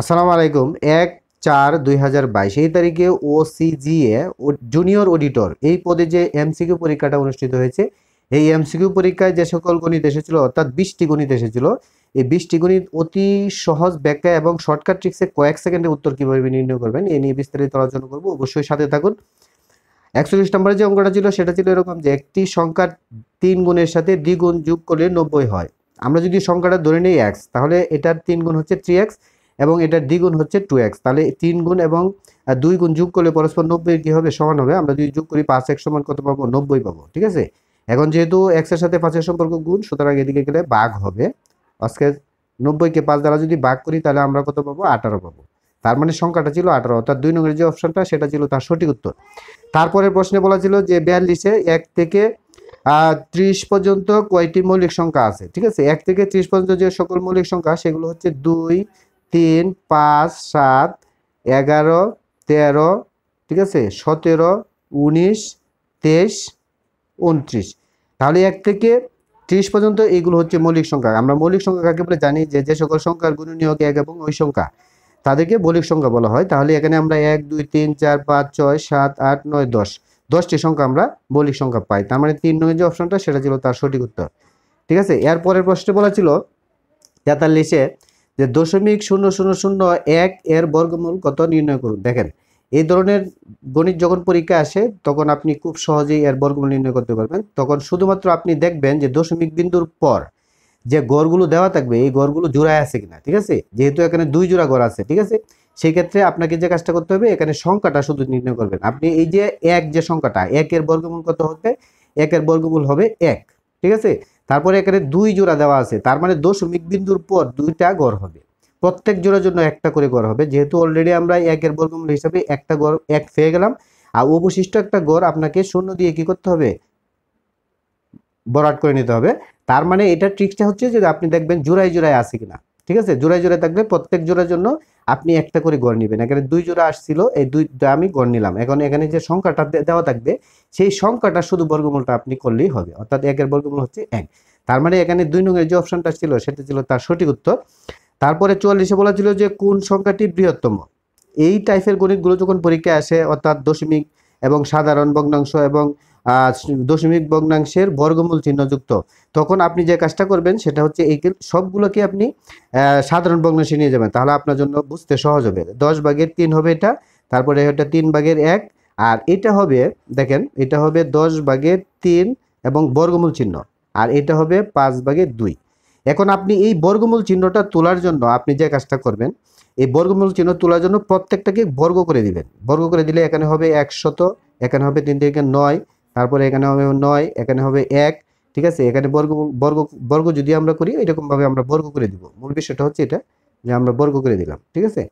আসসালামু আলাইকুম এক চার দুই এই তারিখে এ জুনিয়র অডিটর এই পদে যে এমসিকিউ পরীক্ষাটা অনুষ্ঠিত হয়েছে এই এমসিকিউ পরীক্ষায় যে সকল গণিত এসেছিল অর্থাৎ বিশটি গণিত এসেছিল এই বিশটি গণিত অতি সহজ ব্যাখ্যা এবং শর্টকাট ট্রিক্সে কয়েক সেকেন্ডে উত্তর কীভাবে নির্ণয় করবেন এ নিয়ে বিস্তারিত আলোচনা করবো অবশ্যই সাথে থাকুন একচল্লিশ নম্বরে যে অঙ্কটা ছিল সেটা ছিল এরকম যে একটি সংখ্যার তিন গুণের সাথে দ্বিগুণ যোগ করলে নব্বই হয় আমরা যদি সংখ্যাটা ধরে নিই এক্স তাহলে এটার তিন গুণ হচ্ছে থ্রি এক্স এবং এটার দ্বিগুণ হচ্ছে টু এক্স তাহলে তিন গুণ এবং দুই গুণ যোগ করলে পরস্পর নব্বই কী হবে সমান হবে আমরা যদি যোগ করি পাঁচ এক সমান কত পাবো নব্বই পাবো ঠিক আছে এখন যেহেতু এক্সের সাথে পাঁচের সম্পর্ক গুণ সুতরাং এদিকে গেলে বাঘ হবে আজকে নব্বইকে পাঁচ দ্বারা যদি বাঘ করি তাহলে আমরা কত পাবো আঠারো পাবো তার মানে সংখ্যাটা ছিল আঠারো অর্থাৎ দুই নম্বরের যে অপশনটা সেটা ছিল তার সঠিক উত্তর তারপরে প্রশ্নে বলা ছিল যে বিয়াল্লিশে এক থেকে ত্রিশ পর্যন্ত কয়টি মৌলিক সংখ্যা আছে ঠিক আছে এক থেকে ত্রিশ পর্যন্ত যে সকল মৌলিক সংখ্যা সেগুলো হচ্ছে দুই তিন পাঁচ সাত এগারো তেরো ঠিক আছে সতেরো উনিশ তেইশ উনত্রিশ তাহলে এক থেকে ত্রিশ পর্যন্ত এগুলো হচ্ছে মৌলিক সংখ্যা আমরা মৌলিক সংখ্যা কাকে বলে জানি যে যে সকল সংখ্যার গুণনীয়ক এক এবং ওই সংখ্যা তাদেরকে মৌলিক সংখ্যা বলা হয় তাহলে এখানে আমরা এক দুই তিন চার পাঁচ ছয় সাত আট নয় দশ দশটি সংখ্যা আমরা মৌলিক সংখ্যা পাই তার মানে তিন নয় যে অপশনটা সেটা ছিল তার সঠিক উত্তর ঠিক আছে এর পরের প্রশ্নে বলা ছিল তেতাল্লিশে যে দশমিক শূন্য শূন্য শূন্য এক এর বর্গমূল কত নির্ণয় করুন দেখেন এই ধরনের গণিত যখন পরীক্ষা আসে তখন আপনি খুব সহজেই এর বর্গমূল নির্ণয় করতে পারবেন তখন শুধুমাত্র আপনি দেখবেন যে দশমিক বিন্দুর পর যে গড়গুলো দেওয়া থাকবে এই গড়গুলো জোড়ায় আছে কিনা ঠিক আছে যেহেতু এখানে দুই জোড়া গড় আছে ঠিক আছে সেই ক্ষেত্রে আপনাকে যে কাজটা করতে হবে এখানে সংখ্যাটা শুধু নির্ণয় করবেন আপনি এই যে এক যে সংখ্যাটা একের বর্গমূল কত হবে একের বর্গমূল হবে এক ঠিক আছে তারপরে এখানে দুই জোড়া দেওয়া আছে তার মানে দশমিক বিন্দুর পর দুইটা গড় হবে প্রত্যেক জোড়ার জন্য একটা করে গড় হবে যেহেতু অলরেডি আমরা একের বর্গমূল হিসাবে একটা গড় এক পেয়ে গেলাম আর অবশিষ্ট একটা গড় আপনাকে শূন্য দিয়ে কি করতে হবে বরাট করে নিতে হবে তার মানে এটা ট্রিক্সটা হচ্ছে যে আপনি দেখবেন জোড়ায় জোড়ায় আছে কিনা ঠিক আছে জোড়ায় জোড়ায় থাকবে প্রত্যেক জোড়ার জন্য আপনি একটা করে গড় নেবেন এখানে দুই জোড়া আসছিল এই দুইটা আমি গড় নিলাম এখন এখানে যে সংখ্যাটা দেওয়া থাকবে সেই সংখ্যাটা শুধু বর্গমূলটা আপনি করলেই হবে অর্থাৎ একের বর্গমূল হচ্ছে এক তার মানে এখানে দুই নঙ্গের যে অপশানটা ছিল সেটা ছিল তার সঠিক উত্তর তারপরে চুয়াল্লিশে বলা ছিল যে কোন সংখ্যাটি বৃহত্তম এই টাইপের গণিতগুলো যখন পরীক্ষায় আসে অর্থাৎ দশমিক এবং সাধারণ ভগ্নাংশ এবং দশমিক ভগ্নাংশের বর্গমূল চিহ্নযুক্ত তখন আপনি যে কাজটা করবেন সেটা হচ্ছে এই সবগুলোকে আপনি সাধারণ ভগ্নাংশে নিয়ে যাবেন তাহলে আপনার জন্য বুঝতে সহজ হবে দশ ভাগের তিন হবে এটা তারপরে এটা তিন ভাগের এক আর এটা হবে দেখেন এটা হবে দশ ভাগের তিন এবং বর্গমূল চিহ্ন আর এটা হবে পাঁচ ভাগের দুই এখন আপনি এই বর্গমূল চিহ্নটা তোলার জন্য আপনি যে কাজটা করবেন এই বর্গমূল চিহ্ন তোলার জন্য প্রত্যেকটাকে বর্গ করে দিবেন বর্গ করে দিলে এখানে হবে একশত এখানে হবে তিন থেকে নয় তারপরে এখানে হবে নয় এখানে হবে এক ঠিক আছে এখানে বর্গ বর্গ বর্গ যদি আমরা করি এরকমভাবে আমরা বর্গ করে দিব মূল বিষয়টা হচ্ছে এটা যে আমরা বর্গ করে দিলাম ঠিক আছে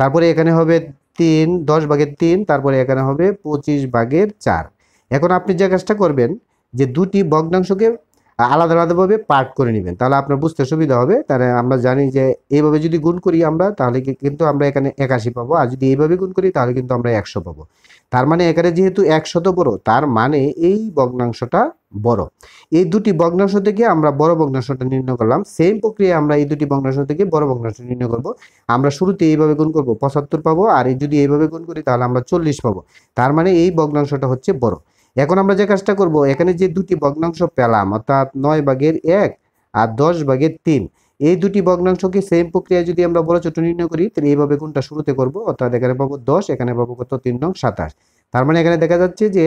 তারপরে এখানে হবে তিন দশ ভাগের তিন তারপরে এখানে হবে পঁচিশ ভাগের চার এখন আপনি যে কাজটা করবেন যে দুটি ভগ্নাংশকে আলাদা আলাদাভাবে পার্ট করে নেবেন তাহলে আপনার বুঝতে সুবিধা হবে তাহলে আমরা জানি যে এইভাবে যদি গুণ করি আমরা তাহলে কিন্তু আমরা এখানে একাশি পাবো আর যদি এইভাবে গুণ করি তাহলে কিন্তু আমরা একশো পাবো তার মানে এখানে যেহেতু একশত বড় তার মানে এই ভগ্নাংশটা বড় এই দুটি ভগ্নাংশ থেকে আমরা বড় ভগ্নাংশটা নির্ণয় করলাম সেম প্রক্রিয়া আমরা এই দুটি ভগ্নাংশ থেকে বড় ভগ্নাংশ নির্ণয় করব আমরা শুরুতে এইভাবে গুণ করব পঁচাত্তর পাবো আর যদি এইভাবে গুণ করি তাহলে আমরা চল্লিশ পাবো তার মানে এই ভগ্নাংশটা হচ্ছে বড় এখন আমরা যে কাজটা করব এখানে যে দুটি ভগ্নাংশ পেলাম অর্থাৎ নয় ভাগের এক আর দশ ভাগের তিন এই দুটি ভগ্নাংশকে সেম প্রক্রিয়া যদি আমরা বড় ছোট নির্ণয় করি তাহলে এইভাবে কোনটা শুরুতে করব অর্থাৎ এখানে পাবো দশ এখানে পাবো কত তিন নং সাতাশ তার মানে এখানে দেখা যাচ্ছে যে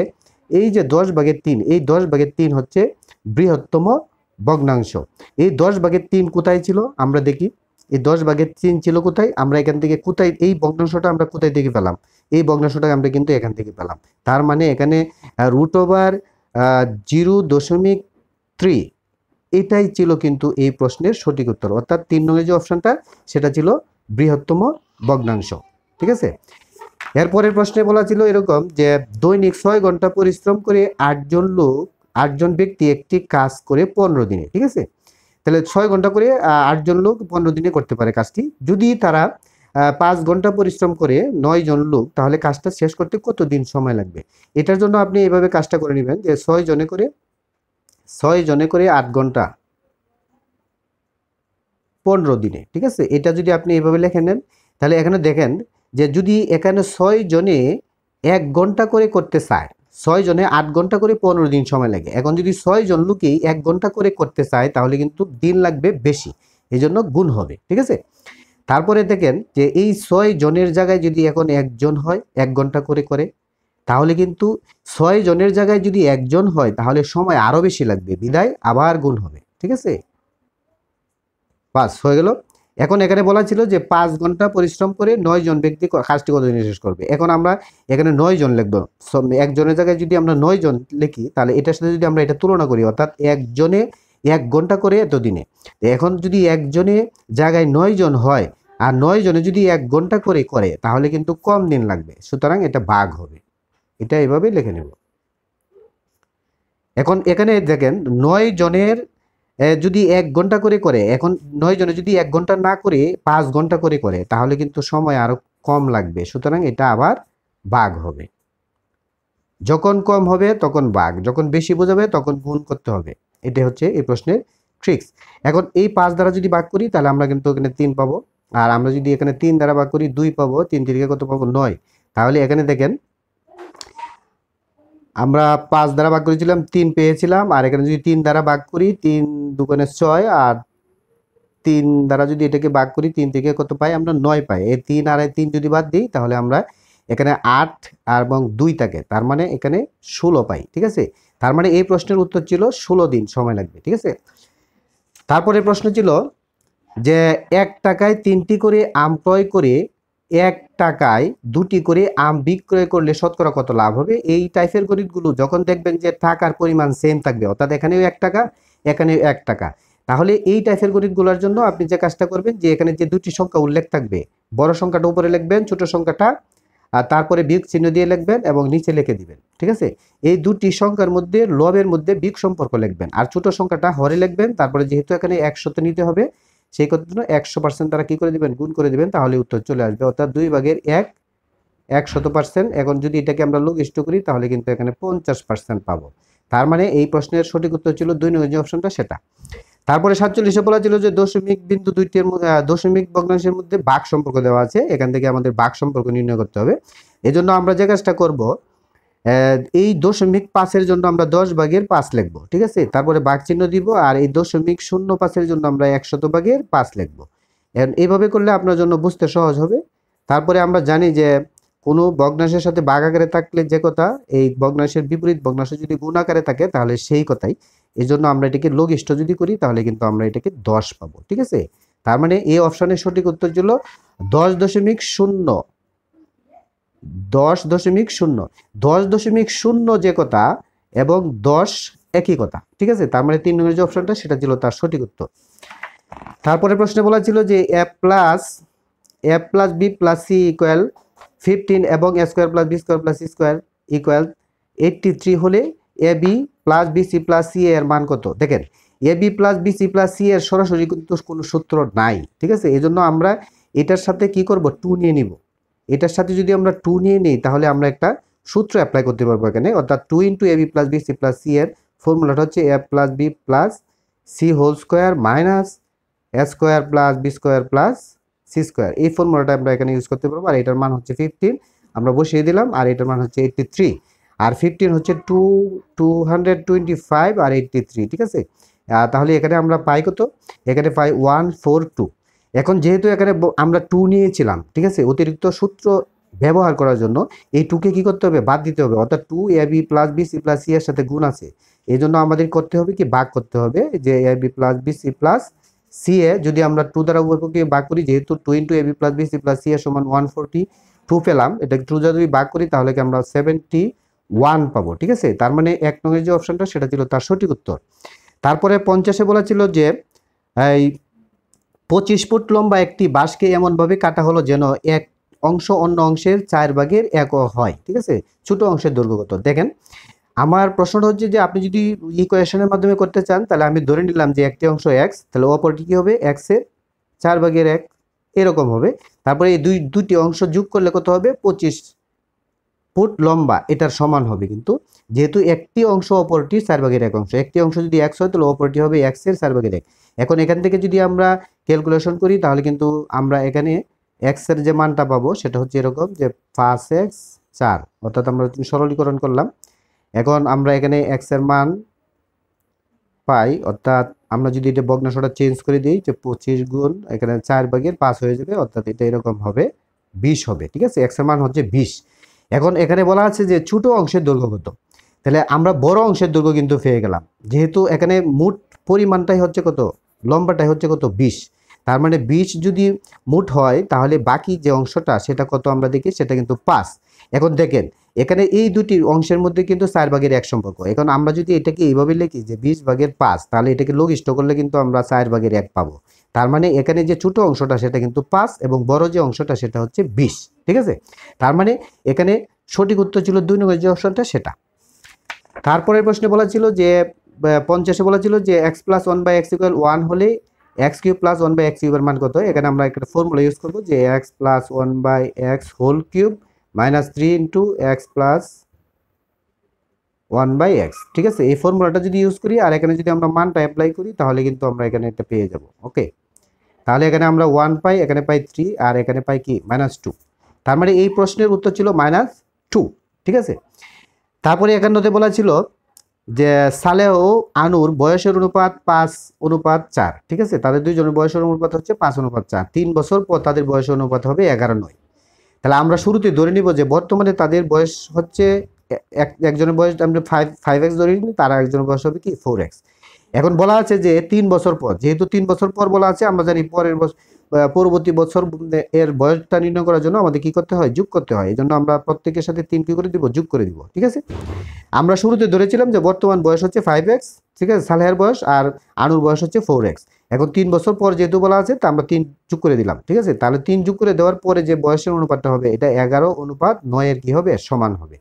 এই যে দশ ভাগের তিন এই দশ ভাগের তিন হচ্ছে বৃহত্তম ভগ্নাংশ এই দশ ভাগের তিন কোথায় ছিল আমরা দেখি এই দশ ভাগের তিন ছিল কোথায় আমরা এখান থেকে কোথায় এই ভগ্নাংশটা আমরা কোথায় থেকে পেলাম এই ভগ্নাংশটা আমরা কিন্তু এখান থেকে পেলাম তার মানে এখানে রুট ওভার জিরো দশমিক থ্রি এটাই ছিল কিন্তু এই প্রশ্নের সঠিক উত্তর অর্থাৎ তিন নম্বরের যে অপশানটা সেটা ছিল বৃহত্তম ভগ্নাংশ ঠিক আছে এরপরের প্রশ্নে বলা ছিল এরকম যে দৈনিক ছয় ঘন্টা পরিশ্রম করে আটজন লোক আটজন ব্যক্তি একটি কাজ করে পনেরো দিনে ঠিক আছে তাহলে ছয় ঘন্টা করে আটজন লোক পনেরো দিনে করতে পারে কাজটি যদি তারা পাঁচ ঘন্টা পরিশ্রম করে নয় জন লোক তাহলে কাজটা শেষ করতে কত দিন সময় লাগবে এটার জন্য আপনি এভাবে কাজটা করে নেবেন যে ছয় জনে করে ছয় জনে করে আট ঘন্টা পনেরো দিনে ঠিক আছে এটা যদি আপনি এভাবে লেখে নেন তাহলে এখানে দেখেন যে যদি এখানে ছয় জনে এক ঘন্টা করে করতে চায় ছয় জনে আট ঘন্টা করে পনেরো দিন সময় লাগে এখন যদি ছয় জন লোকেই এক ঘন্টা করে করতে চায় তাহলে কিন্তু দিন লাগবে বেশি এই জন্য গুণ হবে ঠিক আছে তারপরে দেখেন যে এই ছয় জনের জায়গায় যদি এখন একজন হয় এক ঘন্টা করে করে তাহলে কিন্তু ছয় জনের জায়গায় যদি একজন হয় তাহলে সময় আরও বেশি লাগবে বিদায় আবার গুণ হবে ঠিক আছে বাস হয়ে গেল এখন এখানে বলা ছিল যে পাঁচ ঘন্টা পরিশ্রম করে নয় জন ব্যক্তি কাজটি কতদিনে শেষ করবে এখন আমরা এখানে নয় জন লিখব একজনের জায়গায় যদি আমরা নয় জন লিখি তাহলে এটার সাথে যদি আমরা এটা তুলনা করি অর্থাৎ একজনে এক ঘন্টা করে এতদিনে এখন যদি একজনে জায়গায় নয় জন হয় আর নয় জনে যদি এক ঘন্টা করে করে তাহলে কিন্তু কম দিন লাগবে সুতরাং এটা বাঘ হবে এটা এভাবে লিখে নেব এখন এখানে দেখেন নয় জনের যদি এক ঘন্টা করে করে এখন নয় জনে যদি এক ঘন্টা না করে পাঁচ ঘন্টা করে করে তাহলে কিন্তু সময় আরও কম লাগবে সুতরাং এটা আবার বাঘ হবে যখন কম হবে তখন বাঘ যখন বেশি বোঝাবে তখন গুণ করতে হবে এটা হচ্ছে এই প্রশ্নের ট্রিক্স এখন এই পাঁচ দ্বারা যদি বাঘ করি তাহলে আমরা কিন্তু এখানে তিন পাবো আর আমরা যদি এখানে তিন দ্বারা বাঘ করি দুই পাবো তিন তিরিকে কত পাবো নয় তাহলে এখানে দেখেন আমরা পাঁচ দ্বারা ভাগ করেছিলাম তিন পেয়েছিলাম আর এখানে যদি তিন দ্বারা ভাগ করি তিন দুগুণে ছয় আর তিন দ্বারা যদি এটাকে ভাগ করি তিন থেকে কত পাই আমরা নয় পাই এই তিন আর তিন যদি বাদ দিই তাহলে আমরা এখানে আট আর এবং দুই থাকে তার মানে এখানে ষোলো পাই ঠিক আছে তার মানে এই প্রশ্নের উত্তর ছিল ষোলো দিন সময় লাগবে ঠিক আছে তারপরে প্রশ্ন ছিল যে এক টাকায় তিনটি করে আম ক্রয় করে এক টাকায় দুটি করে আম বিক্রয় করলে শতকরা কত লাভ হবে এই টাইপের গণিতগুলো যখন দেখবেন যে টাকার পরিমাণ সেম থাকবে অর্থাৎ এখানেও এক টাকা এখানেও এক টাকা তাহলে এই টাইপের গণিতগুলোর জন্য আপনি যে কাজটা করবেন যে এখানে যে দুটি সংখ্যা উল্লেখ থাকবে বড় সংখ্যাটা উপরে লিখবেন ছোট সংখ্যাটা আর তারপরে বিগ চিহ্ন দিয়ে লিখবেন এবং নিচে লিখে দিবেন ঠিক আছে এই দুটি সংখ্যার মধ্যে লবের মধ্যে বিগ সম্পর্ক লিখবেন আর ছোট সংখ্যাটা হরে লিখবেন তারপরে যেহেতু এখানে একশত নিতে হবে সেই কথার জন্য একশো পার্সেন্ট তারা কী করে দেবেন গুণ করে দেবেন তাহলে উত্তর চলে আসবে অর্থাৎ দুই ভাগের এক এক শত পার্সেন্ট এখন যদি এটাকে আমরা লঘিষ্ঠ করি তাহলে কিন্তু এখানে পঞ্চাশ পার্সেন্ট পাবো তার মানে এই প্রশ্নের সঠিক উত্তর ছিল দুই নম্বর যে অপশনটা সেটা তারপরে সাতচল্লিশে বলা ছিল যে দশমিক বিন্দু দুইটির দশমিক ভগ্নাংশের মধ্যে বাঘ সম্পর্ক দেওয়া আছে এখান থেকে আমাদের বাঘ সম্পর্ক নির্ণয় করতে হবে এজন্য আমরা যে কাজটা করবো এই দশমিক পাঁচের জন্য আমরা দশ ভাগের পাঁচ লিখব ঠিক আছে তারপরে বাঘ চিহ্ন দিব আর এই দশমিক শূন্য পাঁচের জন্য আমরা একশত ভাগের পাঁচ লিখব এইভাবে করলে আপনার জন্য বুঝতে সহজ হবে তারপরে আমরা জানি যে কোনো বগ্নাশের সাথে বাঘ আকারে থাকলে যে কথা এই বগ্নাশের বিপরীত বগ্নাশে যদি গুণ আকারে থাকে তাহলে সেই কথাই এই জন্য আমরা এটাকে লঘিষ্ঠ যদি করি তাহলে কিন্তু আমরা এটাকে দশ পাবো ঠিক আছে তার মানে এই অপশানের সঠিক উত্তর ছিল দশ দশমিক শূন্য দশ দশমিক শূন্য দশ দশমিক শূন্য যে কথা এবং দশ একই কথা ঠিক আছে তার মানে তিন নম্বরের যে অপশনটা সেটা ছিল তার সঠিক উত্তর তারপরে প্রশ্নে বলা ছিল যে A plus A plus B plus C equal fifteen এবং A square plus B square plus C square equal eighty three হলে A B plus B C plus C এর মান কত দেখেন A B plus B C plus C এর সরাসরি কিন্তু কোনো সূত্র নাই ঠিক আছে এই জন্য আমরা এটার সাথে কি করব টু নিয়ে নিব এটার সাথে যদি আমরা টু নিয়ে নিই তাহলে আমরা একটা সূত্র অ্যাপ্লাই করতে পারবো এখানে অর্থাৎ two into A B plus B C plus C এর ফর্মুলাটা হচ্ছে A plus B plus C whole square minus A square plus B square plus C square এই ফর্মুলাটা আমরা এখানে ইউজ করতে পারবো আর এটার মান হচ্ছে ফিফটিন আমরা বসিয়ে দিলাম আর এটার মান হচ্ছে এইটটি থ্রি আর ফিফটিন হচ্ছে two two hundred twenty five আর এইটটি থ্রি ঠিক আছে তাহলে এখানে আমরা পাই কত এখানে পাই ওয়ান ফোর টু এখন যেহেতু এখানে আমরা টু নিয়েছিলাম ঠিক আছে অতিরিক্ত সূত্র ব্যবহার করার জন্য এই টুকে কি করতে হবে বাদ দিতে হবে অর্থাৎ two A B plus B C plus C এর সাথে গুণ আছে এই জন্য আমাদের করতে হবে কি বাক করতে হবে যে A B plus B C plus C এ যদি আমরা টু দ্বারা উপকে বাক করি যেহেতু two into A B plus B C plus C এ সমান ওয়ান ফোরটি টু পেলাম এটা টু যদি বাক করি তাহলে কি আমরা সেভেন্টি ওয়ান পাবো ঠিক আছে তার মানে এক নম্বরের যে অপশানটা সেটা ছিল তার সঠিক উত্তর তারপরে পঞ্চাশে বলা ছিল যে এই পঁচিশ ফুট লম্বা একটি বাঁশকে এমনভাবে কাটা হলো যেন এক অংশ অন্য অংশের চার ভাগের এক হয় ঠিক আছে ছোট অংশের দুর্গগত দেখেন আমার প্রশ্নটা হচ্ছে যে আপনি যদি ইকুয়েশনের মাধ্যমে করতে চান তাহলে আমি ধরে নিলাম যে একটি অংশ এক্স তাহলে অপরটি কী হবে এক্সের চার ভাগের এক এরকম হবে তারপরে এই দুই দুটি অংশ যোগ করলে কত হবে পঁচিশ ফুট লম্বা এটার সমান হবে কিন্তু যেহেতু একটি অংশ অপরটি চার ভাগের এক অংশ একটি অংশ যদি এক্স হয় তাহলে অপরটি হবে এক্সের চার ভাগের এক এখন এখান থেকে যদি আমরা ক্যালকুলেশন করি তাহলে কিন্তু আমরা এখানে এক্সের যে মানটা পাবো সেটা হচ্ছে এরকম যে পাঁচ এক্স চার অর্থাৎ আমরা সরলীকরণ করলাম এখন আমরা এখানে এক্সের মান পাই অর্থাৎ আমরা যদি এটা বগ্নাশটা চেঞ্জ করে দিই যে পঁচিশ গুণ এখানে চার ভাগের পাঁচ হয়ে যাবে অর্থাৎ এটা এরকম হবে বিশ হবে ঠিক আছে এক্সের মান হচ্ছে বিশ এখন এখানে বলা আছে যে ছোট অংশের দৈর্ঘ্য কত তাহলে আমরা বড় অংশের দৈর্ঘ্য কিন্তু পেয়ে গেলাম যেহেতু এখানে মোট পরিমাণটাই হচ্ছে কত লম্বাটাই হচ্ছে কত বিশ তার মানে বিশ যদি মোট হয় তাহলে বাকি যে অংশটা সেটা কত আমরা দেখি সেটা কিন্তু পাঁচ এখন দেখেন এখানে এই দুটি অংশের মধ্যে কিন্তু চার ভাগের এক সম্পর্ক এখন আমরা যদি এটাকে এইভাবে লিখি যে বিশ ভাগের পাঁচ তাহলে এটাকে লঘিষ্ঠ করলে কিন্তু আমরা চার ভাগের এক পাবো তার মানে এখানে যে ছোটো অংশটা সেটা কিন্তু পাঁচ এবং বড় যে অংশটা সেটা হচ্ছে বিশ ঠিক আছে তার মানে এখানে সঠিক উত্তর ছিল দুই নম্বর যে অংশটা সেটা তারপরের প্রশ্নে বলা ছিল যে পঞ্চাশে বলা ছিল যে x plus one by x equal one হলে x cube plus one by x কিউবের মান কত এখানে আমরা একটা ফর্মুলা ইউজ করবো যে x plus one by x whole cube minus three into x plus one by x ঠিক আছে এই ফর্মুলাটা যদি ইউজ করি আর এখানে যদি আমরা মানটা অ্যাপ্লাই করি তাহলে কিন্তু আমরা এখানে এটা পেয়ে যাব ওকে তাহলে এখানে আমরা ওয়ান পাই এখানে পাই থ্রি আর এখানে পাই কি মাইনাস টু তার মানে এই প্রশ্নের উত্তর ছিল মাইনাস টু ঠিক আছে তারপরে একান্নতে বলা ছিল যে সালেহ আনুর বয়সের অনুপাত পাঁচ অনুপাত চার ঠিক আছে তাদের দুইজনের বয়সের অনুপাত হচ্ছে পাঁচ অনুপাত চার তিন বছর পর তাদের বয়সের অনুপাত হবে এগারো নয় তাহলে আমরা শুরুতে ধরে নিব যে বর্তমানে তাদের বয়স হচ্ছে একজনের বয়স আমরা ফাইভ ফাইভ এক্স ধরে নিই তারা একজনের বয়স হবে কি ফোর এক্স এখন বলা আছে যে তিন বছর পর যেহেতু তিন বছর পর বলা আছে আমরা জানি পরের বছর পরবর্তী বছর এর বয়সটা নির্ণয় করার জন্য আমাদের কি করতে হয় যোগ করতে হয় এই জন্য আমরা প্রত্যেকের সাথে তিন কি করে দিব যোগ করে দিব ঠিক আছে আমরা শুরুতে ধরেছিলাম যে বর্তমান বয়স হচ্ছে ফাইভ এক্স ঠিক আছে সালেহের বয়স আর আনুর বয়স হচ্ছে ফোর এক্স এখন তিন বছর পর যেহেতু বলা আছে তা আমরা তিন যুগ করে দিলাম ঠিক আছে তাহলে তিন যুগ করে দেওয়ার পরে যে বয়সের অনুপাতটা হবে এটা এগারো অনুপাত নয়ের কি হবে সমান হবে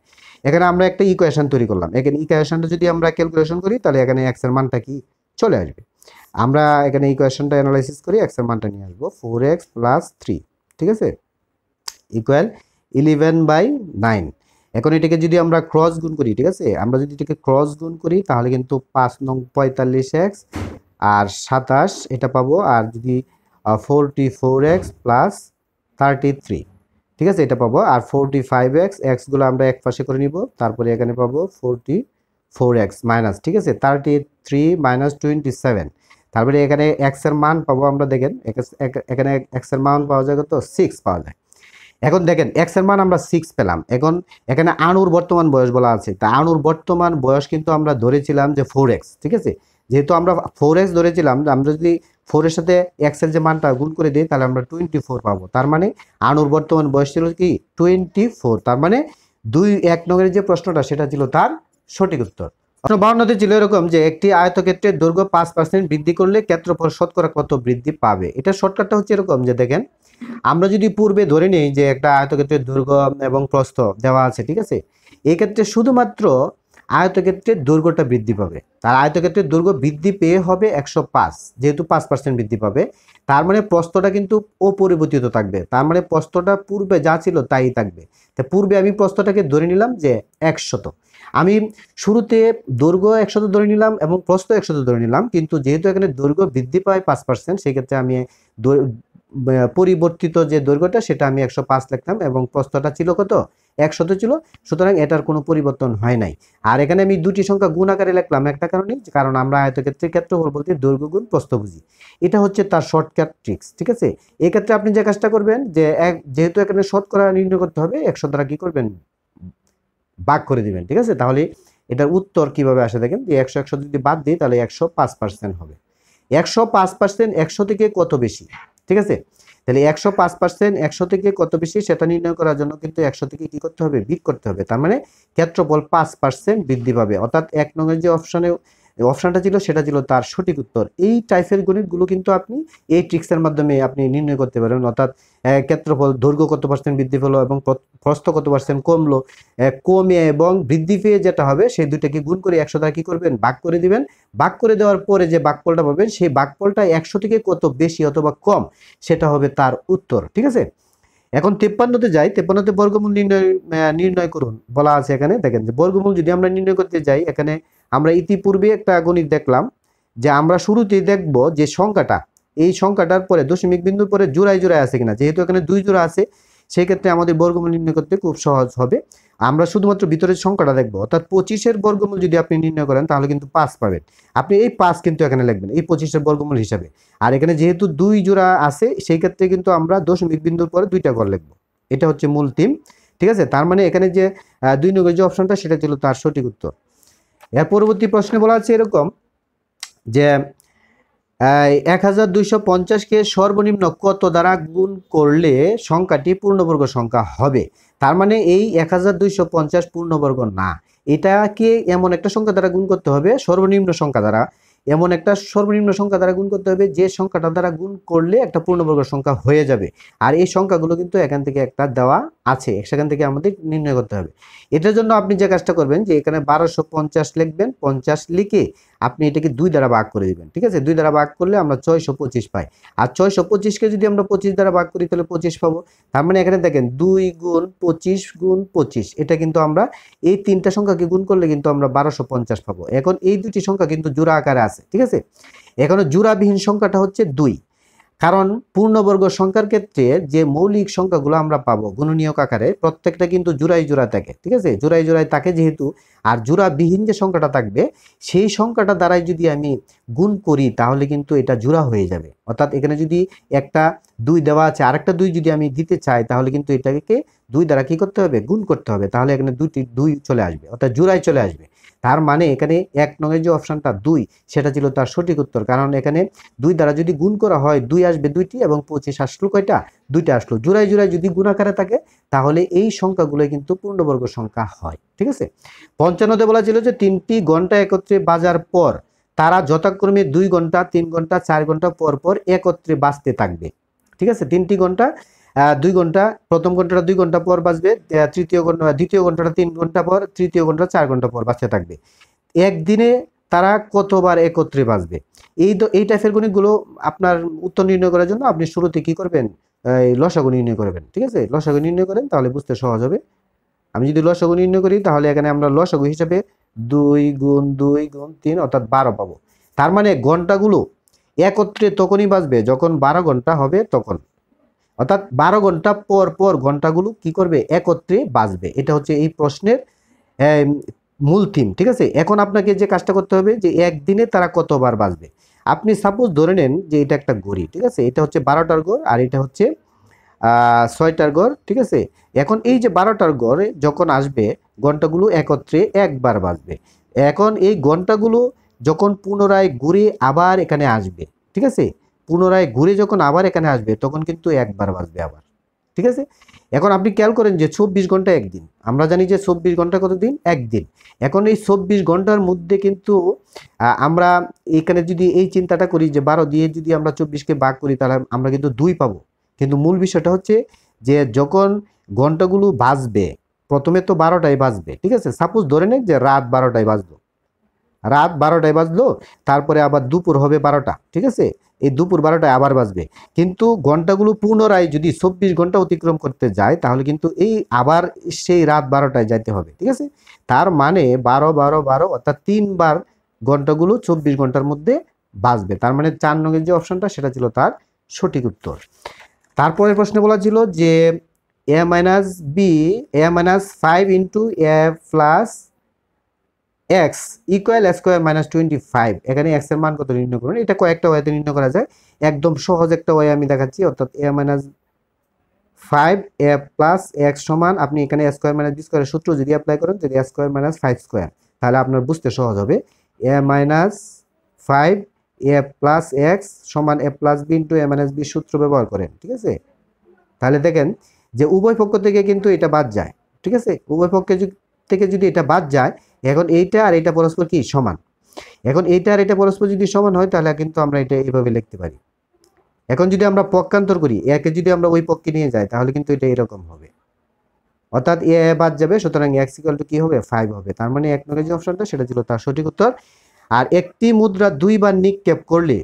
এখানে আমরা একটা ইকুয়েশন তৈরি করলাম এখানে ইকুয়েশনটা যদি আমরা ক্যালকুলেশন করি তাহলে এখানে এক্সের মানটা কি চলে আসবে আমরা এখানে ইকুয়েশনটা অ্যানালাইসিস করি এক্সের মানটা নিয়ে আসবো ফোর এক্স প্লাস থ্রি ঠিক আছে ইকুয়াল ইলেভেন বাই নাইন এখন এটাকে যদি আমরা ক্রস গুণ করি ঠিক আছে আমরা যদি এটাকে ক্রস গুণ করি তাহলে কিন্তু পাঁচ নং পঁয়তাল্লিশ এক্স আর সাতাশ এটা পাবো আর যদি forty four x plus thirty three ঠিক আছে এটা পাবো আর ফোরটি ফাইভ এক্স এক্সগুলো আমরা এক পাশে করে নিব তারপরে এখানে পাবো ফোরটি ফোর এক্স মাইনাস ঠিক আছে thirty three minus twenty seven তারপরে এখানে এক্সের মান পাবো আমরা দেখেন এখানে এক্সের মান পাওয়া যায় কত সিক্স পাওয়া যায় এখন দেখেন এক্সের মান আমরা সিক্স পেলাম এখন এখানে আনুর বর্তমান বয়স বলা আছে তা আনুর বর্তমান বয়স কিন্তু আমরা ধরেছিলাম যে ফোর এক্স ঠিক আছে যেহেতু আমরা ফোর এক্স ধরেছিলাম আমরা যদি ফোরের সাথে এক্সের যে মানটা গুণ করে দিই তাহলে আমরা টোয়েন্টি ফোর পাবো তার মানে আনুর বর্তমান বয়স ছিল কি টোয়েন্টি ফোর তার মানে দুই এক নগরের যে প্রশ্নটা সেটা ছিল তার সঠিক উত্তর প্রশ্ন বাউন্নতে ছিল এরকম যে একটি আয়তক্ষেত্রের দৈর্ঘ্য পাঁচ পার্সেন্ট বৃদ্ধি করলে ক্ষেত্রফল শতকরা কত বৃদ্ধি পাবে এটা শর্টকাটটা হচ্ছে এরকম যে দেখেন আমরা যদি পূর্বে ধরে নিই যে একটা আয়তক্ষেত্রের দৈর্ঘ্য এবং প্রস্থ দেওয়া আছে ঠিক আছে এক্ষেত্রে শুধুমাত্র আয়তক্ষেত্রে দুর্গটা বৃদ্ধি পাবে তার আয়তক্ষেত্রে দৈর্ঘ্য বৃদ্ধি পেয়ে হবে একশো পাঁচ যেহেতু পাঁচ পার্সেন্ট বৃদ্ধি পাবে তার মানে প্রস্তটা কিন্তু অপরিবর্তিত থাকবে তার মানে প্রস্তটা পূর্বে যা ছিল তাই থাকবে তা পূর্বে আমি প্রস্তটাকে ধরে নিলাম যে একশত আমি শুরুতে দৈর্ঘ্য একশত ধরে নিলাম এবং প্রস্ত একশত ধরে নিলাম কিন্তু যেহেতু এখানে দৈর্ঘ্য বৃদ্ধি পায় পাঁচ পার্সেন্ট সেক্ষেত্রে আমি পরিবর্তিত যে দৈর্ঘ্যটা সেটা আমি একশো পাঁচ লিখতাম এবং প্রস্তটা ছিল কত একশত ছিল সুতরাং এটার কোনো পরিবর্তন হয় নাই আর এখানে আমি দুটি সংখ্যা গুণ আকারে লিখলাম একটা কারণে কারণ আমরা আয়তক্ষেত্রের হল বলতে দৈর্ঘ্য গুণ প্রস্ত বুঝি এটা হচ্ছে তার শর্টকাট ট্রিক্স ঠিক আছে এক্ষেত্রে আপনি যে কাজটা করবেন যে এক যেহেতু এখানে শতকরা নির্ণয় করতে হবে একশো দ্বারা কী করবেন বাক করে দিবেন ঠিক আছে তাহলে এটার উত্তর কিভাবে আসে দেখেন যে একশো একশো যদি বাদ দিই তাহলে একশো পাঁচ পার্সেন্ট হবে একশো পাঁচ পার্সেন্ট একশো থেকে কত বেশি ঠিক আছে তাহলে একশো পাঁচ পার্সেন্ট একশো থেকে কত বেশি সেটা নির্ণয় করার জন্য কিন্তু একশো থেকে কি করতে হবে বিগ করতে হবে তার মানে ক্ষেত্রফল পাঁচ পার্সেন্ট বৃদ্ধি পাবে অর্থাৎ এক নম্বর যে অপশানে অপশানটা ছিল সেটা ছিল তার সঠিক উত্তর এই টাইপের গণিতগুলো কিন্তু আপনি এই ট্রিক্সের মাধ্যমে আপনি নির্ণয় করতে পারেন অর্থাৎ ক্ষেত্রফল দৈর্ঘ্য কত পার্সেন্ট বৃদ্ধি পেলো এবং প্রস্থ কত পার্সেন্ট কমলো কমে এবং বৃদ্ধি পেয়ে যেটা হবে সেই দুইটাকে গুণ করে একশো দ্বারা কী করবেন বাক করে দিবেন ভাগ করে দেওয়ার পরে যে বাকপলটা পাবেন সেই বাকপলটা একশো থেকে কত বেশি অথবা কম সেটা হবে তার উত্তর ঠিক আছে এখন তেপ্পান্নতে যাই তেপ্পান্নতে বর্গমূল নির্ণয় নির্ণয় করুন বলা আছে এখানে দেখেন যে বর্গমূল যদি আমরা নির্ণয় করতে যাই এখানে আমরা ইতিপূর্বে একটা গণিত দেখলাম যে আমরা শুরুতেই দেখব যে সংখ্যাটা এই সংখ্যাটার পরে দশমিক বিন্দুর পরে জোড়ায় জোড়ায় আছে কিনা যেহেতু এখানে দুই জোড়া আছে সেই ক্ষেত্রে আমাদের বর্গমূল নির্ণয় করতে খুব সহজ হবে আমরা শুধুমাত্র ভিতরের সংখ্যাটা দেখব অর্থাৎ পঁচিশের বর্গমূল যদি আপনি নির্ণয় করেন তাহলে কিন্তু পাঁচ পাবেন আপনি এই পাঁচ কিন্তু এখানে লিখবেন এই পঁচিশের বর্গমূল হিসাবে আর এখানে যেহেতু দুই জোড়া আছে সেই ক্ষেত্রে কিন্তু আমরা দশমিক বিন্দুর পরে দুইটা ঘর লিখবো এটা হচ্ছে মূল থিম ঠিক আছে তার মানে এখানে যে দুই নগর যে অপশনটা সেটা ছিল তার সঠিক উত্তর এর পরবর্তী প্রশ্নে বলা আছে এরকম যে এক হাজার দুইশো পঞ্চাশকে সর্বনিম্ন কত দ্বারা গুণ করলে সংখ্যাটি পূর্ণবর্গ সংখ্যা হবে তার মানে এই এক হাজার দুইশো পঞ্চাশ পূর্ণবর্গ না এটাকে এমন একটা সংখ্যা দ্বারা গুণ করতে হবে সর্বনিম্ন সংখ্যা দ্বারা এমন একটা সর্বনিম্ন সংখ্যা দ্বারা গুণ করতে হবে যে সংখ্যাটা দ্বারা গুণ করলে একটা পূর্ণবর্গ সংখ্যা হয়ে যাবে আর এই সংখ্যাগুলো কিন্তু এখান থেকে একটা দেওয়া আছে সেখান থেকে আমাদের নির্ণয় করতে হবে এটার জন্য আপনি যে কাজটা করবেন যে এখানে বারোশো পঞ্চাশ লিখবেন পঞ্চাশ লিখে আপনি এটাকে দুই দ্বারা ভাগ করে দেবেন ঠিক আছে দুই দ্বারা ভাগ করলে আমরা ছয়শো পঁচিশ পাই আর ছয়শো পঁচিশকে যদি আমরা পঁচিশ দ্বারা ভাগ করি তাহলে পঁচিশ পাবো তার মানে এখানে দেখেন দুই গুণ পঁচিশ গুণ পঁচিশ এটা কিন্তু আমরা এই তিনটা সংখ্যাকে গুণ করলে কিন্তু আমরা বারোশো পঞ্চাশ পাবো এখন এই দুটি সংখ্যা কিন্তু জোড়া আকারে আছে ঠিক আছে এখনও জোড়াবিহীন সংখ্যাটা হচ্ছে দুই কারণ পূর্ণবর্গ সংখ্যার ক্ষেত্রে যে মৌলিক সংখ্যাগুলো আমরা পাবো গুণনীয়ক আকারে প্রত্যেকটা কিন্তু জোড়ায় জোড়া থাকে ঠিক আছে জোড়ায় জোড়ায় থাকে যেহেতু আর বিহীন যে সংখ্যাটা থাকবে সেই সংখ্যাটা দ্বারাই যদি আমি গুণ করি তাহলে কিন্তু এটা জোড়া হয়ে যাবে অর্থাৎ এখানে যদি একটা দুই দেওয়া আছে আরেকটা দুই যদি আমি দিতে চাই তাহলে কিন্তু এটাকে দুই দ্বারা কী করতে হবে গুণ করতে হবে তাহলে এখানে দুটি দুই চলে আসবে অর্থাৎ জোড়ায় চলে আসবে তার মানে এখানে এক নয় যে অপশানটা দুই সেটা ছিল তার সঠিক উত্তর কারণ এখানে দুই দ্বারা যদি গুণ করা হয় দুই আসবে দুইটি এবং পঁচিশ আসলো কয়টা দুইটা আসলো জুড়াই জুড়াই যদি গুণাকারে থাকে তাহলে এই সংখ্যাগুলো কিন্তু পূর্ণবর্গ সংখ্যা হয় ঠিক আছে পঞ্চান্নতে বলা ছিল যে তিনটি ঘন্টা একত্রে বাজার পর তারা যথাক্রমে দুই ঘন্টা তিন ঘন্টা চার ঘন্টা পর পর একত্রে বাঁচতে থাকবে ঠিক আছে তিনটি ঘন্টা দুই ঘন্টা প্রথম ঘন্টাটা দুই ঘন্টা পর বাঁচবে তৃতীয় ঘন্টা দ্বিতীয় ঘন্টাটা তিন ঘন্টা পর তৃতীয় ঘন্টা চার ঘন্টা পর বাঁচতে থাকবে একদিনে তারা কতবার একত্রে বাঁচবে এই তো এই টাইপের গণিতগুলো আপনার উত্তর নির্ণয় করার জন্য আপনি শুরুতে কী করবেন এই লসাগু নির্ণয় করবেন ঠিক আছে লসাগু নির্ণয় করেন তাহলে বুঝতে সহজ হবে আমি যদি লসাগু নির্ণয় করি তাহলে এখানে আমরা লসাগু হিসাবে দুই গুণ দুই গুণ তিন অর্থাৎ বারো পাবো তার মানে ঘন্টাগুলো একত্রে তখনই বাজবে যখন বারো ঘন্টা হবে তখন অর্থাৎ বারো ঘন্টা পর পর ঘন্টাগুলো কি করবে একত্রে বাজবে এটা হচ্ছে এই প্রশ্নের মূল থিম ঠিক আছে এখন আপনাকে যে কাজটা করতে হবে যে একদিনে তারা কতবার বাজবে আপনি সাপোজ ধরে নেন যে এটা একটা গড়ি ঠিক আছে এটা হচ্ছে বারোটার গড় আর এটা হচ্ছে ছয়টার গড় ঠিক আছে এখন এই যে বারোটার গড় যখন আসবে ঘন্টাগুলো একত্রে একবার বাজবে এখন এই ঘন্টাগুলো যখন পুনরায় ঘুরে আবার এখানে আসবে ঠিক আছে পুনরায় ঘুরে যখন আবার এখানে আসবে তখন কিন্তু একবার বাজবে আবার ঠিক আছে এখন আপনি খেয়াল করেন যে চব্বিশ ঘন্টা একদিন আমরা জানি যে চব্বিশ ঘন্টা কত দিন একদিন এখন এই চব্বিশ ঘন্টার মধ্যে কিন্তু আমরা এখানে যদি এই চিন্তাটা করি যে বারো দিয়ে যদি আমরা চব্বিশকে বাক করি তাহলে আমরা কিন্তু দুই পাবো কিন্তু মূল বিষয়টা হচ্ছে যে যখন ঘন্টাগুলো বাজবে প্রথমে তো বারোটায় বাজবে ঠিক আছে সাপোজ ধরে নেই যে রাত বারোটায় বাজলো রাত বারোটায় বাজলো তারপরে আবার দুপুর হবে বারোটা ঠিক আছে এই দুপুর বারোটায় আবার বাজবে কিন্তু ঘন্টাগুলো পুনরায় যদি চব্বিশ ঘন্টা অতিক্রম করতে যায় তাহলে কিন্তু এই আবার সেই রাত বারোটায় যাইতে হবে ঠিক আছে তার মানে বারো বারো বারো অর্থাৎ তিনবার ঘন্টাগুলো চব্বিশ ঘন্টার মধ্যে বাজবে তার মানে চার নঙ্গের যে অপশনটা সেটা ছিল তার সঠিক উত্তর তারপরের প্রশ্নে বলা ছিল যে A minus B A minus five into A plus x equal square minus twenty five এখানে এক্স এর মান কত নির্ণয় করুন এটা কয়েকটা ওয়েতে নির্ণয় করা যায় একদম সহজ একটা ওয়ে আমি দেখাচ্ছি অর্থাৎ A minus five A plus x সমান আপনি এখানে স্কোয়ার মাইনাস বি স্কোয়ারের সূত্র যদি অ্যাপ্লাই করেন যদি স্কোয়ার মাইনাস ফাইভ স্কোয়ার তাহলে আপনার বুঝতে সহজ হবে A minus five A plus x সমান A plus B into A minus B সূত্র ব্যবহার করেন ঠিক আছে তাহলে দেখেন যে উভয় পক্ষ থেকে কিন্তু এটা বাদ যায় ঠিক আছে উভয় পক্ষে থেকে যদি এটা বাদ যায় এখন এইটা আর এটা পরস্পর কি সমান এখন এইটা আর এটা পরস্পর যদি সমান হয় তাহলে কিন্তু আমরা এটা এইভাবে লিখতে পারি এখন যদি আমরা পক্ষান্তর করি একে যদি আমরা ওই পক্ষে নিয়ে যাই তাহলে কিন্তু এটা এরকম হবে অর্থাৎ এ বাদ যাবে সুতরাং এক্স টু কী হবে ফাইভ হবে তার মানে এক নম্বর যে অপশনটা সেটা ছিল তার সঠিক উত্তর আর একটি মুদ্রা দুইবার নিক্ষেপ করলে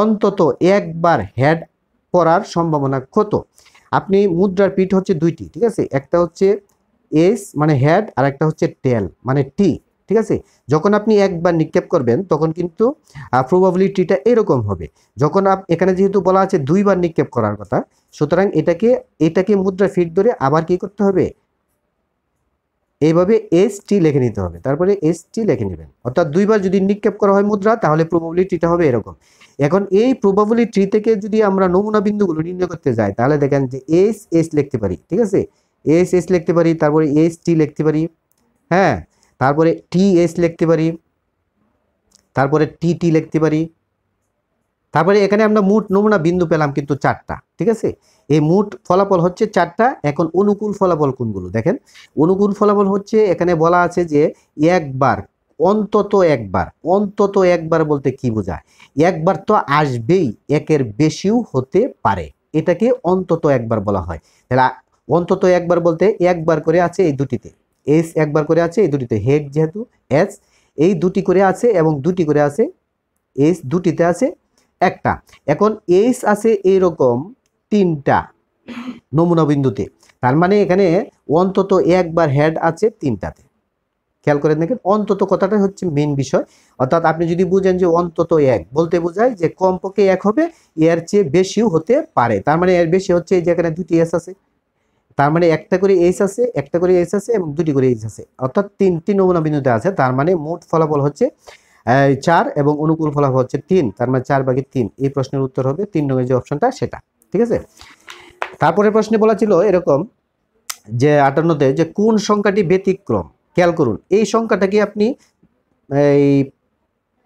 অন্তত একবার হেড পড়ার সম্ভাবনা কত আপনি মুদ্রার পিঠ হচ্ছে দুইটি ঠিক আছে একটা হচ্ছে এস মানে হ্যাড আর একটা হচ্ছে টেল মানে টি ঠিক আছে যখন আপনি একবার নিক্ষেপ করবেন তখন কিন্তু প্রবাবিলিটিটা এরকম হবে যখন আপ এখানে যেহেতু বলা আছে দুইবার নিক্ষেপ করার কথা সুতরাং এটাকে এটাকে মুদ্রা ফিট ধরে আবার কি করতে হবে এইভাবে এস টি লিখে নিতে হবে তারপরে এস টি লেখে নেবেন অর্থাৎ দুইবার যদি নিক্ষেপ করা হয় মুদ্রা তাহলে প্রবাবিলিটিটা হবে এরকম এখন এই প্রবাবিলিটি থেকে যদি আমরা নমুনা বিন্দুগুলো নির্ণয় করতে যাই তাহলে দেখেন যে এস এস লিখতে পারি ঠিক আছে এস এস লিখতে পারি তারপরে এস টি লিখতে পারি হ্যাঁ তারপরে টি এস লিখতে পারি তারপরে টি টি লিখতে পারি তারপরে এখানে আমরা মোট নমুনা বিন্দু পেলাম কিন্তু চারটা ঠিক আছে এই মোট ফলাফল হচ্ছে চারটা এখন অনুকূল ফলাফল কোনগুলো দেখেন অনুকূল ফলাফল হচ্ছে এখানে বলা আছে যে একবার অন্তত একবার অন্তত একবার বলতে কি বোঝায় একবার তো আসবেই একের বেশিও হতে পারে এটাকে অন্তত একবার বলা হয় তাহলে অন্তত একবার বলতে একবার করে আছে এই দুটিতে এস একবার করে আছে এই দুটিতে হেড যেহেতু এস এই দুটি করে আছে এবং দুটি করে আছে এস দুটিতে আছে একটা এখন এস আছে রকম তিনটা নমুনা বিন্দুতে তার মানে এখানে অন্তত একবার হেড আছে তিনটাতে খেয়াল করে দেখেন অন্তত কথাটা হচ্ছে মেন বিষয় অর্থাৎ আপনি যদি বুঝেন যে অন্তত এক বলতে বোঝায় যে কমপক্ষে এক হবে এর চেয়ে বেশিও হতে পারে তার মানে এর বেশি হচ্ছে যে এখানে দুটি এস আছে তার মানে একটা করে এইচ আছে একটা করে এইচ আছে এবং দুটি করে এইচ আছে অর্থাৎ তিনটি নমুনা বিন্দুতে আছে তার মানে মোট ফলাফল হচ্ছে চার এবং অনুকূল ফলাফল হচ্ছে তিন তার মানে চার বাকি তিন এই প্রশ্নের উত্তর হবে তিন নম্বরের যে অপশনটা সেটা ঠিক আছে তারপরে প্রশ্নে বলা ছিল এরকম যে আটান্নতে যে কোন সংখ্যাটি ব্যতিক্রম খেয়াল করুন এই সংখ্যাটাকে আপনি এই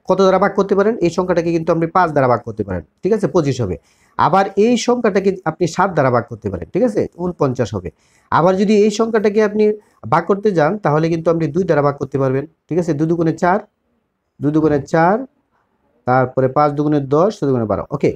কত দ্বারা ভাগ করতে পারেন এই সংখ্যাটাকে কিন্তু আপনি পাঁচ দ্বারা ভাগ করতে পারেন ঠিক আছে পঁচিশ হবে আবার এই সংখ্যাটাকে আপনি সাত দ্বারা ভাগ করতে পারেন ঠিক আছে উনপঞ্চাশ হবে আবার যদি এই সংখ্যাটাকে আপনি ভাগ করতে যান তাহলে কিন্তু আপনি দুই দ্বারা ভাগ করতে পারবেন ঠিক আছে দু দুগুণে চার দু দুগুণে চার তারপরে পাঁচ দুগুণে দশ দুগুণে বারো ওকে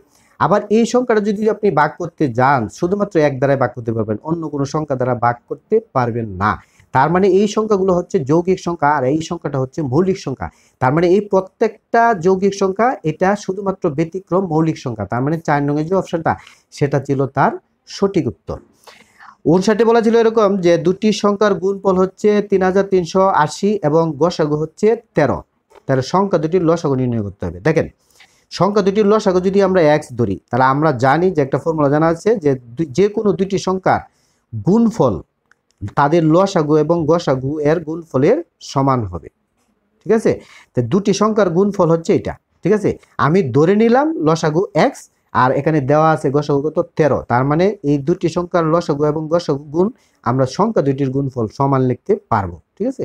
আবার এই সংখ্যাটা যদি আপনি ভাগ করতে যান শুধুমাত্র এক দ্বারাই ভাগ করতে পারবেন অন্য কোনো সংখ্যা দ্বারা ভাগ করতে পারবেন না তার মানে এই সংখ্যাগুলো হচ্ছে যৌগিক সংখ্যা আর এই সংখ্যাটা হচ্ছে মৌলিক সংখ্যা তার মানে এই প্রত্যেকটা যৌগিক সংখ্যা এটা শুধুমাত্র ব্যতিক্রম মৌলিক সংখ্যা তার মানে চার নঙ্গের যে অপশানটা সেটা ছিল তার সঠিক উত্তর উনষাটে বলা ছিল এরকম যে দুটি সংখ্যার গুণফল হচ্ছে তিন এবং গসাগু হচ্ছে তেরো তাহলে সংখ্যা দুটির লসাগু নির্ণয় করতে হবে দেখেন সংখ্যা দুটির লসাগু যদি আমরা এক্স ধরি তাহলে আমরা জানি যে একটা ফর্মুলা জানা আছে যে যে কোনো দুটি সংখ্যার গুণফল তাদের লসাগু এবং গসাগু এর গুণফলের সমান হবে ঠিক আছে তো দুটি সংখ্যার গুণফল হচ্ছে এটা ঠিক আছে আমি ধরে নিলাম লসাগু এক্স আর এখানে দেওয়া আছে গসাগু কত তেরো তার মানে এই দুটি সংখ্যার লসাগু এবং গসাগু গুণ আমরা সংখ্যা দুটির গুণফল সমান লিখতে পারবো ঠিক আছে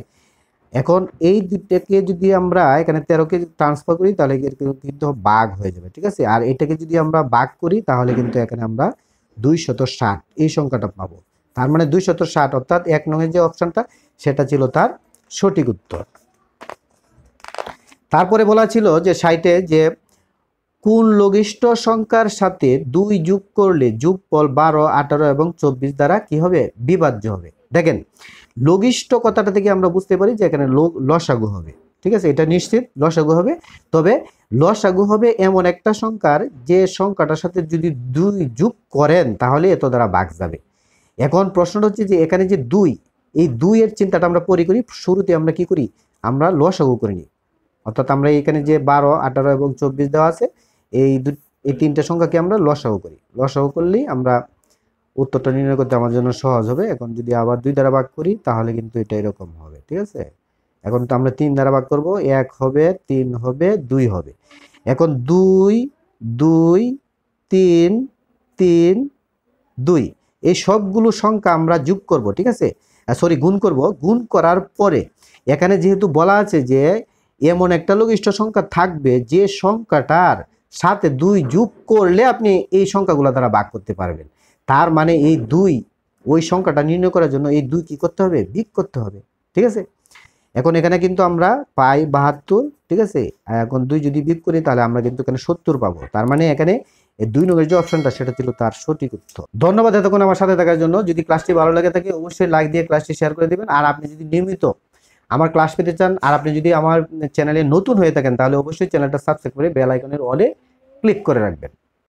এখন এই দুটাকে যদি আমরা এখানে তেরোকে ট্রান্সফার করি তাহলে কিন্তু বাঘ হয়ে যাবে ঠিক আছে আর এটাকে যদি আমরা বাঘ করি তাহলে কিন্তু এখানে আমরা দুই শত ষাট এই সংখ্যাটা পাবো তার মানে দুইশত ষাট অর্থাৎ এক নঙের যে অপশানটা সেটা ছিল তার সঠিক উত্তর তারপরে বলা ছিল যে সাইটে যে কোন লঘিষ্ঠ সংখ্যার সাথে দুই যোগ করলে পল বারো আঠারো এবং চব্বিশ দ্বারা কি হবে বিভাজ্য হবে দেখেন লঘিষ্ঠ কথাটা থেকে আমরা বুঝতে পারি যে এখানে লসাগু হবে ঠিক আছে এটা নিশ্চিত লসাগু হবে তবে লসাগু হবে এমন একটা সংখ্যার যে সংখ্যাটার সাথে যদি দুই যোগ করেন তাহলে এত দ্বারা বাঘ যাবে এখন প্রশ্নটা হচ্ছে যে এখানে যে দুই এই দুইয়ের চিন্তাটা আমরা পরি করি শুরুতে আমরা কি করি আমরা লসাগু করে নিই অর্থাৎ আমরা এখানে যে বারো আঠারো এবং চব্বিশ দেওয়া আছে এই দু এই তিনটা সংখ্যাকে আমরা লসাগু করি লসাগু করলেই আমরা উত্তরটা নির্ণয় করতে আমার জন্য সহজ হবে এখন যদি আবার দুই দ্বারা ভাগ করি তাহলে কিন্তু এটা এরকম হবে ঠিক আছে এখন তো আমরা তিন দ্বারা ভাগ করব এক হবে তিন হবে দুই হবে এখন দুই দুই তিন তিন দুই এই সবগুলো সংখ্যা আমরা যোগ করব ঠিক আছে সরি গুণ করব গুণ করার পরে এখানে যেহেতু বলা আছে যে এমন একটা লঘিষ্ঠ সংখ্যা থাকবে যে সংখ্যাটার সাথে দুই যোগ করলে আপনি এই সংখ্যাগুলো দ্বারা বাক করতে পারবেন তার মানে এই দুই ওই সংখ্যাটা নির্ণয় করার জন্য এই দুই কি করতে হবে বিক করতে হবে ঠিক আছে এখন এখানে কিন্তু আমরা পাই বাহাত্তর ঠিক আছে এখন দুই যদি বিক করি তাহলে আমরা কিন্তু এখানে সত্তর পাবো তার মানে এখানে এই দুই নম্বরের যে অপশনটা সেটা ছিল তার সঠিক উত্তর ধন্যবাদ এতক্ষণ আমার সাথে থাকার জন্য যদি ক্লাসটি ভালো লাগে থাকে অবশ্যই লাইক দিয়ে ক্লাসটি শেয়ার করে দেবেন আর আপনি যদি নিয়মিত আমার ক্লাস পেতে চান আর আপনি যদি আমার চ্যানেলে নতুন হয়ে থাকেন তাহলে অবশ্যই চ্যানেলটা সাবস্ক্রাইব করে বেল আইকনের অলে ক্লিক করে রাখবেন